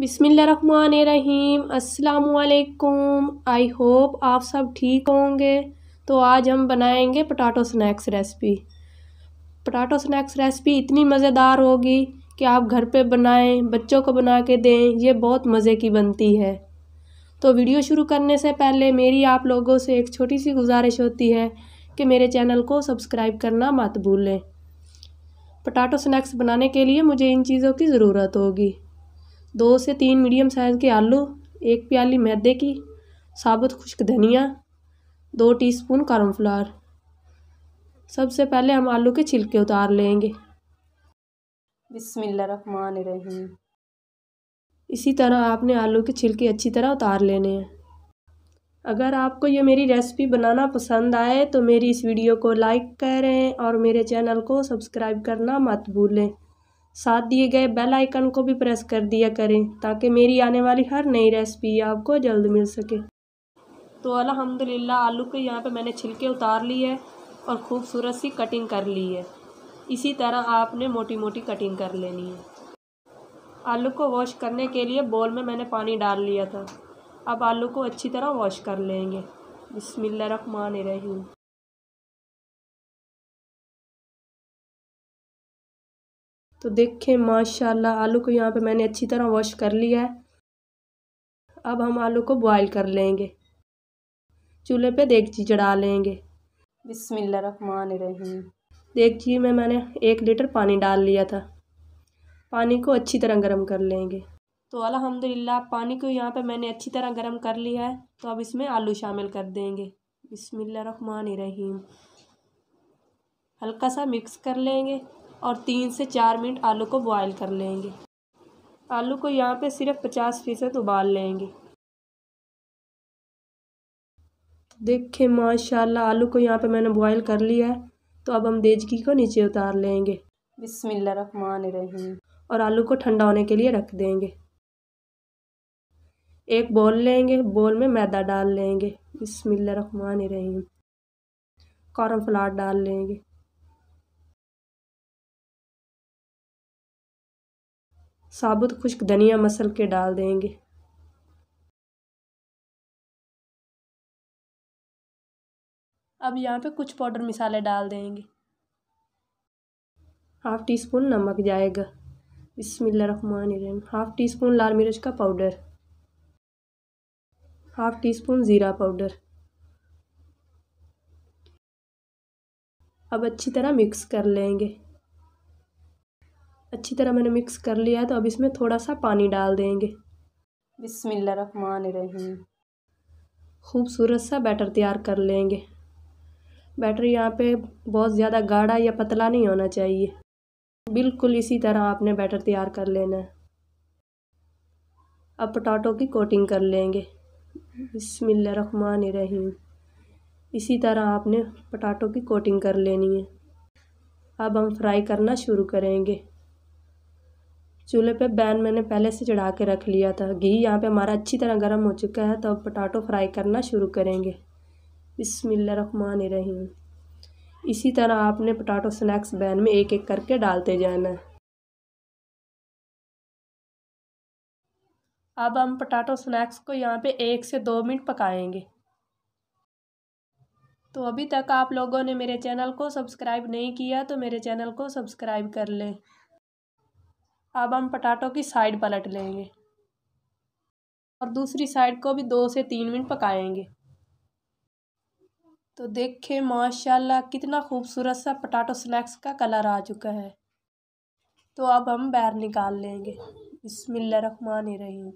बिसमीम असलकुम I hope आप सब ठीक होंगे तो आज हम बनाएंगे potato snacks recipe potato snacks recipe इतनी मज़ेदार होगी कि आप घर पे बनाएं बच्चों को बना के दें ये बहुत मज़े की बनती है तो वीडियो शुरू करने से पहले मेरी आप लोगों से एक छोटी सी गुजारिश होती है कि मेरे चैनल को सब्सक्राइब करना मत भूलें पटाटो स्नैक्स बनाने के लिए मुझे इन चीज़ों की ज़रूरत होगी दो से तीन मीडियम साइज़ के आलू एक प्याली मैदे की साबुत खुश्क धनिया दो टीस्पून स्पून सबसे पहले हम आलू के छिलके उतार लेंगे बिस्मिल्लाहमानिर्रहीम इसी तरह आपने आलू के छिलके अच्छी तरह उतार लेने हैं अगर आपको ये मेरी रेसिपी बनाना पसंद आए तो मेरी इस वीडियो को लाइक करें और मेरे चैनल को सब्सक्राइब करना मत भूलें साथ दिए गए बेल आइकन को भी प्रेस कर दिया करें ताकि मेरी आने वाली हर नई रेसिपी आपको जल्द मिल सके तो अलहमदिल्ला आलू के यहाँ पे मैंने छिलके उतार लिए है और खूबसूरत सी कटिंग कर ली है इसी तरह आपने मोटी मोटी कटिंग कर लेनी है आलू को वॉश करने के लिए बॉल में मैंने पानी डाल लिया था अब आलू को अच्छी तरह वॉश कर लेंगे बिसमिल्ल रहीम तो देखें माशाल्लाह आलू को यहाँ पे मैंने अच्छी तरह वॉश कर लिया है अब हम आलू को बॉईल कर लेंगे चूल्हे पे देगची चढ़ा लेंगे देख देगची में मैंने एक लीटर पानी डाल लिया था पानी को अच्छी तरह गर्म कर लेंगे तो अलहमदिल्ला पानी को यहाँ पे मैंने अच्छी तरह गर्म कर लिया है तो अब इसमें आलू शामिल कर देंगे रहीम हल्का सा मिक्स कर लेंगे और तीन से चार मिनट आलू को बॉयल कर लेंगे आलू को यहाँ पे सिर्फ पचास फीसद उबाल लेंगे देखिए माशाल्लाह आलू को यहाँ पे मैंने बॉयल कर लिया है तो अब हम देजगी को नीचे उतार लेंगे रहीम और आलू को ठंडा होने के लिए रख देंगे एक बॉल लेंगे बॉल में मैदा डाल लेंगे रहमान रहीम कॉर्न फ्लावर डाल लेंगे साबुत खुश्क धनिया मसल के डाल देंगे अब यहाँ पे कुछ पाउडर मिसाले डाल देंगे हाफ़ टी स्पून नमक जाएगा बिसमीम हाफ़ टी स्पून लाल मिर्च का पाउडर हाफ़ टी स्पून ज़ीरा पाउडर अब अच्छी तरह मिक्स कर लेंगे अच्छी तरह मैंने मिक्स कर लिया है तो अब इसमें थोड़ा सा पानी डाल देंगे रहीम खूबसूरत सा बैटर तैयार कर लेंगे बैटर यहाँ पे बहुत ज़्यादा गाढ़ा या पतला नहीं होना चाहिए बिल्कुल इसी तरह आपने बैटर तैयार कर लेना है अब पटाटो की कोटिंग कर लेंगे रहीम इसी तरह आपने पटाटो की कोटिंग कर लेनी है अब हम फ्राई करना शुरू करेंगे चूल्हे पे बैन मैंने पहले से चढ़ा के रख लिया था घी यहाँ पे हमारा अच्छी तरह गर्म हो चुका है तो अब पटाटो फ्राई करना शुरू करेंगे रहीम इसी तरह आपने पटाटो स्नैक्स बैन में एक एक करके डालते जाना है अब हम पटाटो स्नैक्स को यहाँ पे एक से दो मिनट पकाएंगे तो अभी तक आप लोगों ने मेरे चैनल को सब्सक्राइब नहीं किया तो मेरे चैनल को सब्सक्राइब कर लें अब हम पटाटो की साइड पलट लेंगे और दूसरी साइड को भी दो से तीन मिनट पकाएंगे तो देखें माशाल्लाह कितना खूबसूरत सा पटाटो स्नैक्स का कलर आ चुका है तो अब हम बैर निकाल लेंगे रखमान रहीम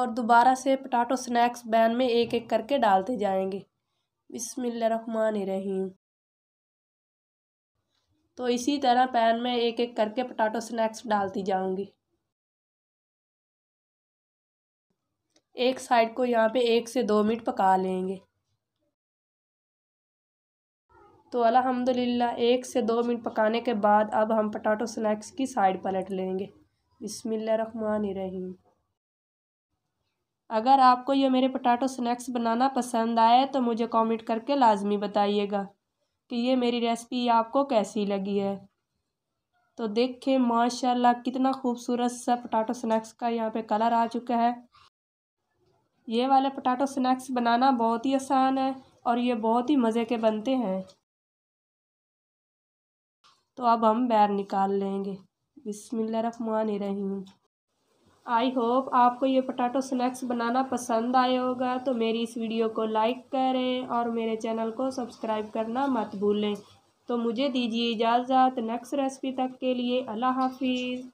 और दोबारा से पटाटो स्नैक्स बैन में एक एक करके डालते जाएंगे रहीम तो इसी तरह पैन में एक एक करके पटाटो स्नैक्स डालती जाऊंगी एक साइड को यहाँ पे एक से दो मिनट पका लेंगे तो अल्हम्दुलिल्लाह एक से दो मिनट पकाने के बाद अब हम पटाटो स्नैक्स की साइड पलट लेंगे रहीम अगर आपको ये मेरे पटाटो स्नैक्स बनाना पसंद आए तो मुझे कमेंट करके लाजमी बताइएगा कि ये मेरी रेसिपी आपको कैसी लगी है तो देखें माशाल्लाह कितना खूबसूरत सा पटाटो स्नैक्स का यहाँ पे कलर आ चुका है ये वाले पटाटो स्नैक्स बनाना बहुत ही आसान है और ये बहुत ही मज़े के बनते हैं तो अब हम बैर निकाल लेंगे बिसमिल्ल रहीम आई होप आपको ये पोटैटो स्नैक्स बनाना पसंद आया होगा तो मेरी इस वीडियो को लाइक करें और मेरे चैनल को सब्सक्राइब करना मत भूलें तो मुझे दीजिए इजाज़त नेक्स्ट रेसिपी तक के लिए अल्लाह हाफिज़